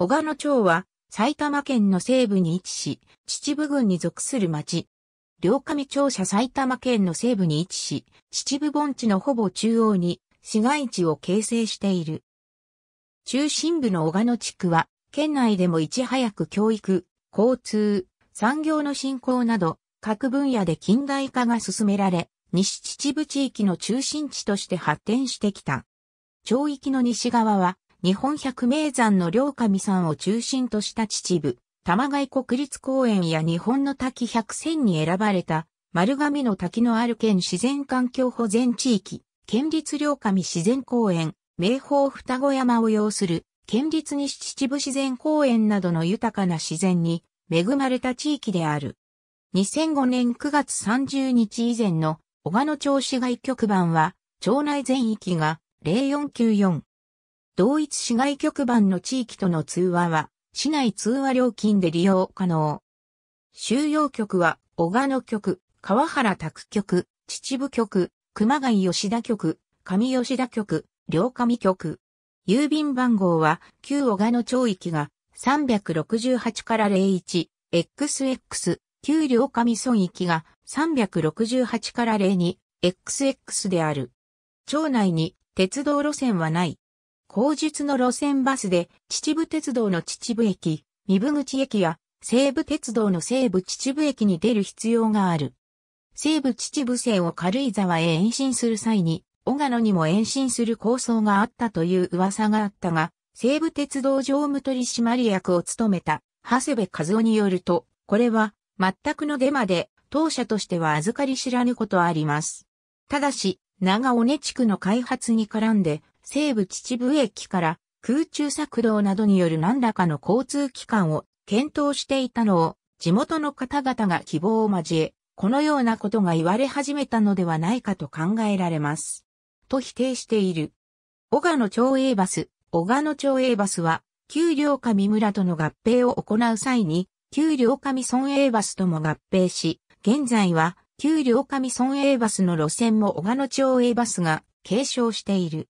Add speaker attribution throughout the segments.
Speaker 1: 小鹿野町は埼玉県の西部に位置し、秩父郡に属する町。両上庁舎埼玉県の西部に位置し、秩父盆地のほぼ中央に市街地を形成している。中心部の小鹿野地区は、県内でもいち早く教育、交通、産業の振興など、各分野で近代化が進められ、西秩父地域の中心地として発展してきた。町域の西側は日本百名山の両神山を中心とした秩父、玉外国立公園や日本の滝百選に選ばれた、丸神の滝のある県自然環境保全地域、県立両神自然公園、名宝双子山を要する、県立西秩父自然公園などの豊かな自然に恵まれた地域である。2005年9月30日以前の小賀野町市外局番は、町内全域が0494同一市外局番の地域との通話は、市内通話料金で利用可能。収容局は、小賀野局、川原拓局、秩父局、熊谷吉田局、上吉田局、両上局。郵便番号は、旧小賀野町域が368から01、XX、旧両上村域が368から02、XX である。町内に鉄道路線はない。後述の路線バスで、秩父鉄道の秩父駅、三部口駅や、西武鉄道の西武秩父駅に出る必要がある。西武秩父線を軽井沢へ延伸する際に、小賀野にも延伸する構想があったという噂があったが、西武鉄道常務取締役を務めた、長谷部和夫によると、これは、全くのデマで、当社としては預かり知らぬことあります。ただし、長尾根地区の開発に絡んで、西部秩父駅から空中作動などによる何らかの交通機関を検討していたのを地元の方々が希望を交え、このようなことが言われ始めたのではないかと考えられます。と否定している。小賀野町営バス、小賀野町営バスは、旧両上村との合併を行う際に、旧両上村営バスとも合併し、現在は、旧両上村営バスの路線も小賀野町営バスが継承している。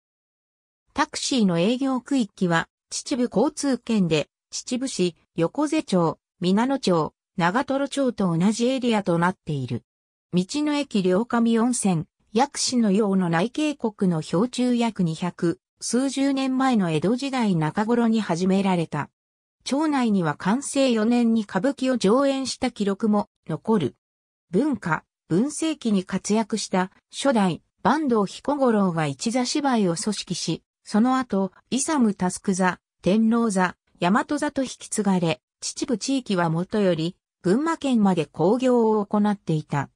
Speaker 1: タクシーの営業区域は、秩父交通圏で、秩父市、横瀬町、皆野町、長瀞町と同じエリアとなっている。道の駅両上温泉、薬師のようの内渓谷の標柱約200、数十年前の江戸時代中頃に始められた。町内には完成4年に歌舞伎を上演した記録も残る。文化、文世紀に活躍した初代坂東彦五郎が一座芝居を組織し、その後、イサム・タスク座、天皇座、大和座と引き継がれ、秩父地域はもとより、群馬県まで工業を行っていた。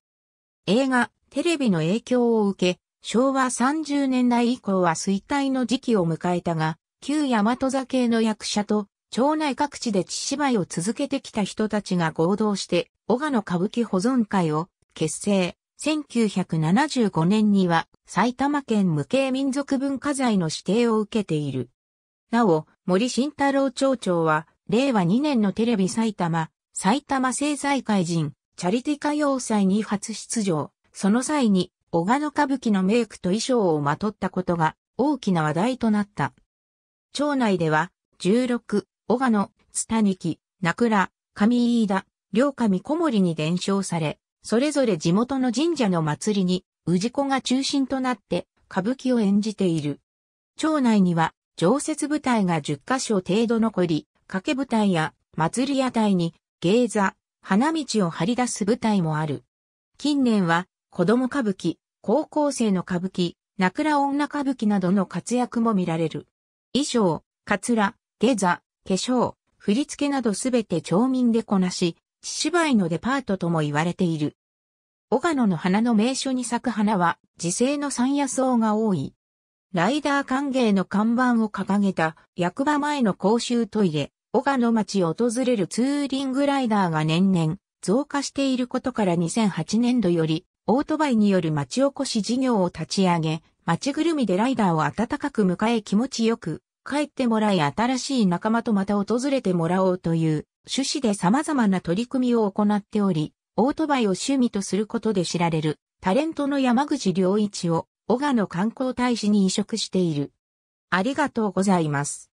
Speaker 1: 映画、テレビの影響を受け、昭和30年代以降は衰退の時期を迎えたが、旧大和座系の役者と、町内各地で地芝居を続けてきた人たちが合同して、小賀の歌舞伎保存会を結成。1975年には埼玉県無形民族文化財の指定を受けている。なお、森慎太郎町長は、令和2年のテレビ埼玉、埼玉政財界人、チャリティ歌謡祭に初出場。その際に、小賀の歌舞伎のメイクと衣装をまとったことが大きな話題となった。町内では、16、小賀の、つたにき、くら、上飯田、両上小森に伝承され、それぞれ地元の神社の祭りに、氏子が中心となって歌舞伎を演じている。町内には常設舞台が10カ所程度残り、掛け舞台や祭り屋台に芸座、花道を張り出す舞台もある。近年は子供歌舞伎、高校生の歌舞伎、倉女歌舞伎などの活躍も見られる。衣装、カツラ、下座、化粧、振り付けなどすべて町民でこなし、芝居のデパートとも言われている。岡野の花の名所に咲く花は、自生の山野草が多い。ライダー歓迎の看板を掲げた役場前の公衆トイレ、小岡野町を訪れるツーリングライダーが年々増加していることから2008年度よりオートバイによる町おこし事業を立ち上げ、町ぐるみでライダーを温かく迎え気持ちよく帰ってもらい新しい仲間とまた訪れてもらおうという趣旨で様々な取り組みを行っており、オートバイを趣味とすることで知られるタレントの山口良一を小賀の観光大使に移植している。ありがとうございます。